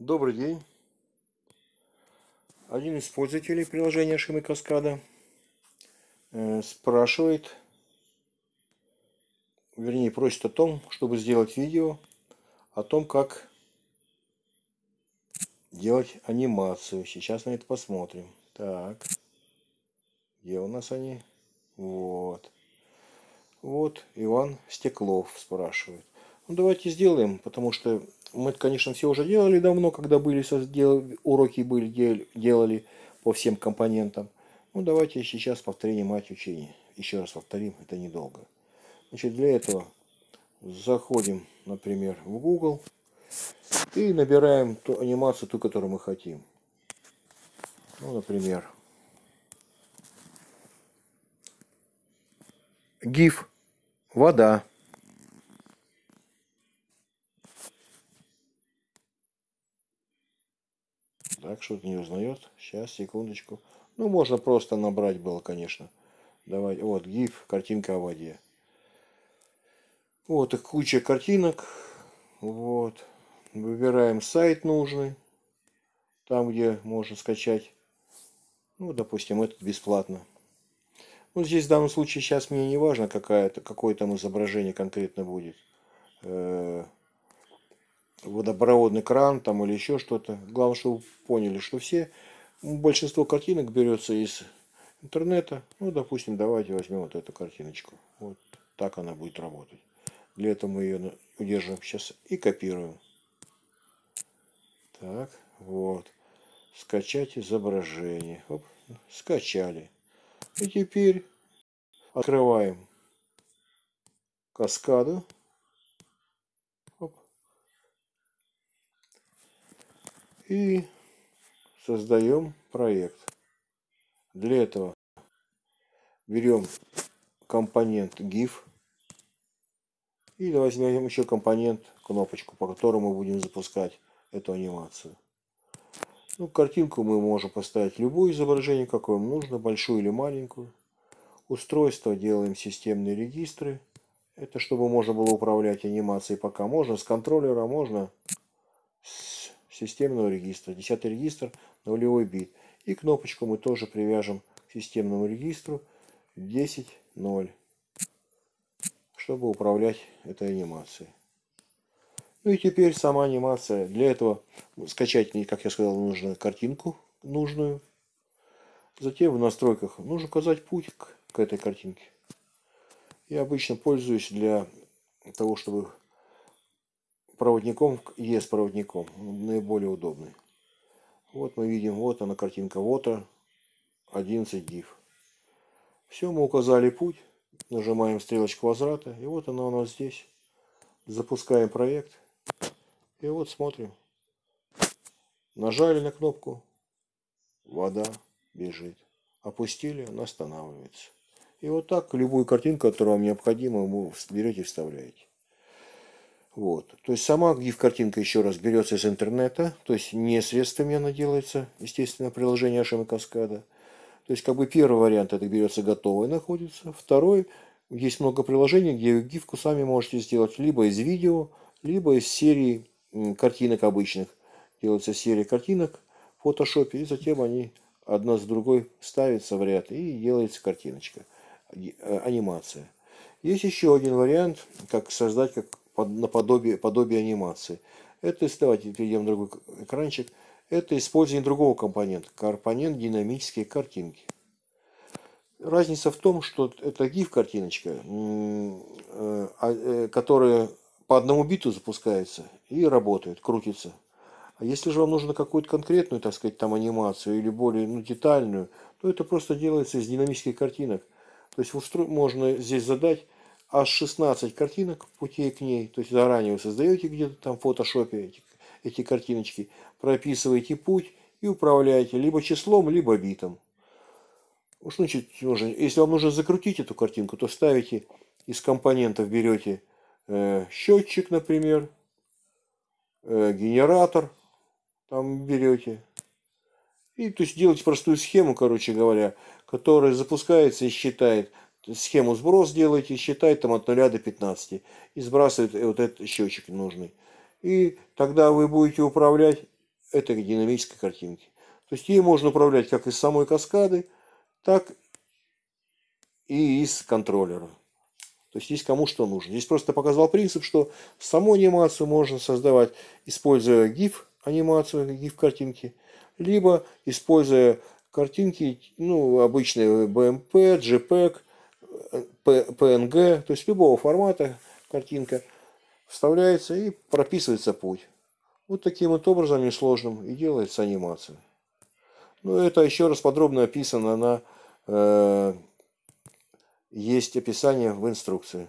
Добрый день. Один из пользователей приложения Шимы Каскада э, спрашивает, вернее просит о том, чтобы сделать видео о том, как делать анимацию. Сейчас на это посмотрим. Так, где у нас они? Вот. Вот Иван Стеклов спрашивает. Ну давайте сделаем, потому что мы, конечно, все уже делали давно, когда были уроки были делали по всем компонентам. Ну, давайте сейчас повторим мать учения. Еще раз повторим, это недолго. Значит, для этого заходим, например, в Google и набираем ту анимацию, ту, которую мы хотим. Ну, например, GIF, вода. Так, что-то не узнает. Сейчас, секундочку. Ну, можно просто набрать было, конечно. Давай, вот, gif картинка о воде. Вот, их куча картинок. Вот. Выбираем сайт нужный. Там, где можно скачать. Ну, допустим, этот бесплатно. Ну, здесь в данном случае сейчас мне не важно, какое, какое там изображение конкретно будет. Э, водопроводный кран там или еще что-то. Главное, чтобы вы поняли, что все, большинство картинок берется из интернета. Ну, допустим, давайте возьмем вот эту картиночку. Вот так она будет работать. Для этого мы ее удерживаем сейчас и копируем. Так, вот. Скачать изображение. Оп, скачали. И теперь открываем каскаду. и создаем проект. Для этого берем компонент GIF и возьмем еще компонент кнопочку, по которой мы будем запускать эту анимацию. Ну, картинку мы можем поставить любое изображение, какое вам нужно, большую или маленькую. Устройство делаем системные регистры. Это чтобы можно было управлять анимацией пока можно. С контроллера можно системного регистра. Десятый регистр – нулевой бит. И кнопочку мы тоже привяжем к системному регистру 10.0, чтобы управлять этой анимацией. Ну и теперь сама анимация. Для этого скачать, как я сказал, нужно картинку нужную. Затем в настройках нужно указать путь к, к этой картинке. Я обычно пользуюсь для того, чтобы проводником к ЕС проводником наиболее удобный. Вот мы видим, вот она картинка вота 11 div. Все, мы указали путь, нажимаем стрелочку возврата, и вот она у нас здесь. Запускаем проект, и вот смотрим. Нажали на кнопку, вода бежит. Опустили, она останавливается. И вот так любую картинку, которая вам необходима, вы берете и вставляете. Вот. То есть сама GIF-картинка еще раз берется из интернета, то есть не средствами она делается, естественно, приложение Ашема Каскада. То есть как бы первый вариант это берется готовый находится, второй есть много приложений, где гифку сами можете сделать либо из видео, либо из серии картинок обычных. Делается серия картинок в фотошопе, и затем они одна с другой ставятся в ряд, и делается картиночка, а, анимация. Есть еще один вариант, как создать как под, наподобие подобие анимации. Это, давайте перейдем на другой экранчик, это использование другого компонента, компонент динамические картинки. Разница в том, что это GIF-картиночка, э, а, э, которая по одному биту запускается и работает, крутится. А если же вам нужно какую-то конкретную, так сказать, там анимацию или более ну, детальную, то это просто делается из динамических картинок. То есть устро можно здесь задать аж 16 картинок путей к ней, то есть заранее вы создаете где-то там в фотошопе эти, эти картиночки, прописываете путь и управляете либо числом, либо битом. Уж значит, нужно, если вам нужно закрутить эту картинку, то ставите из компонентов берете э, счетчик, например, э, генератор, там берете. И то есть делаете простую схему, короче говоря, которая запускается и считает, схему сброс делаете, считай там от 0 до 15 и сбрасывает э, вот этот счетчик нужный. И тогда вы будете управлять этой динамической картинкой. То есть ей можно управлять как из самой каскады, так и из контроллера. То есть есть кому что нужно. Здесь просто показал принцип, что саму анимацию можно создавать, используя GIF анимацию, GIF картинки, либо используя картинки, ну, обычные э, BMP, JPEG, PNG, то есть любого формата картинка, вставляется и прописывается путь. Вот таким вот образом несложным и делается анимация. Ну, это еще раз подробно описано на... Э, есть описание в инструкции.